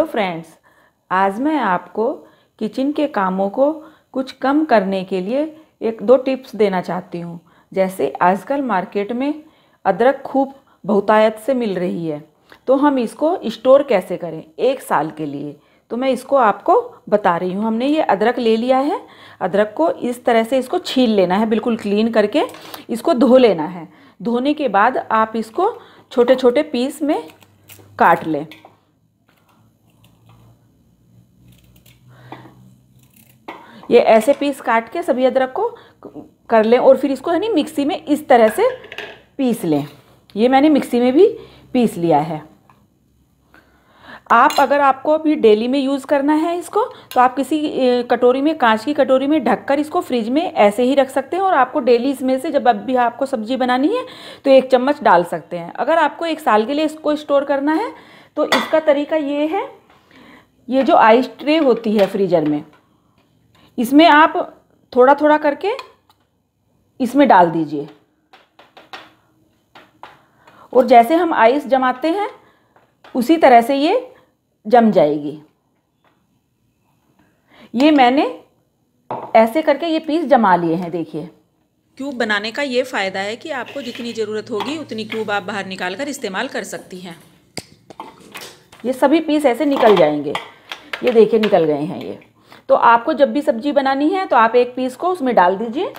hello friends आज मैं आपको किचन के कामों को कुछ कम करने के लिए एक दो टिप्स देना चाहती हूँ जैसे आजकल मार्केट में अदरक खूब बहुतायत से मिल रही है तो हम इसको स्टोर कैसे करें एक साल के लिए तो मैं इसको आपको बता रही हूँ हमने ये अदरक ले लिया है अदरक को इस तरह से इसको छील लेना है बिल्कुल क्लीन करके इसको धो लेना है धोने के बाद आप इसको छोटे छोटे पीस में काट लें ये ऐसे पीस काट के सभी अदरक को कर लें और फिर इसको यानी मिक्सी में इस तरह से पीस लें ये मैंने मिक्सी में भी पीस लिया है आप अगर आपको भी डेली में यूज़ करना है इसको तो आप किसी कटोरी में कांच की कटोरी में ढककर इसको फ्रिज में ऐसे ही रख सकते हैं और आपको डेली इसमें से जब अब भी आपको सब्जी बनानी है तो एक चम्मच डाल सकते हैं अगर आपको एक साल के लिए इसको स्टोर करना है तो इसका तरीका ये है ये जो आइस ट्रे होती है फ्रीजर में इसमें आप थोड़ा थोड़ा करके इसमें डाल दीजिए और जैसे हम आइस जमाते हैं उसी तरह से ये जम जाएगी ये मैंने ऐसे करके ये पीस जमा लिए हैं देखिए क्यूब बनाने का ये फ़ायदा है कि आपको जितनी ज़रूरत होगी उतनी क्यूब आप बाहर निकाल कर इस्तेमाल कर सकती हैं ये सभी पीस ऐसे निकल जाएंगे ये देखिए निकल गए हैं ये तो आपको जब भी सब्जी बनानी है तो आप एक पीस को उसमें डाल दीजिए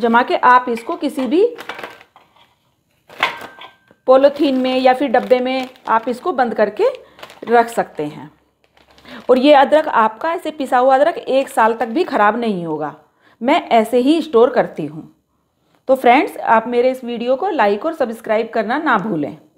जमा के आप इसको किसी भी पोलोथीन में या फिर डब्बे में आप इसको बंद करके रख सकते हैं और ये अदरक आपका ऐसे पिसा हुआ अदरक एक साल तक भी ख़राब नहीं होगा मैं ऐसे ही स्टोर करती हूँ तो फ्रेंड्स आप मेरे इस वीडियो को लाइक और सब्सक्राइब करना ना भूलें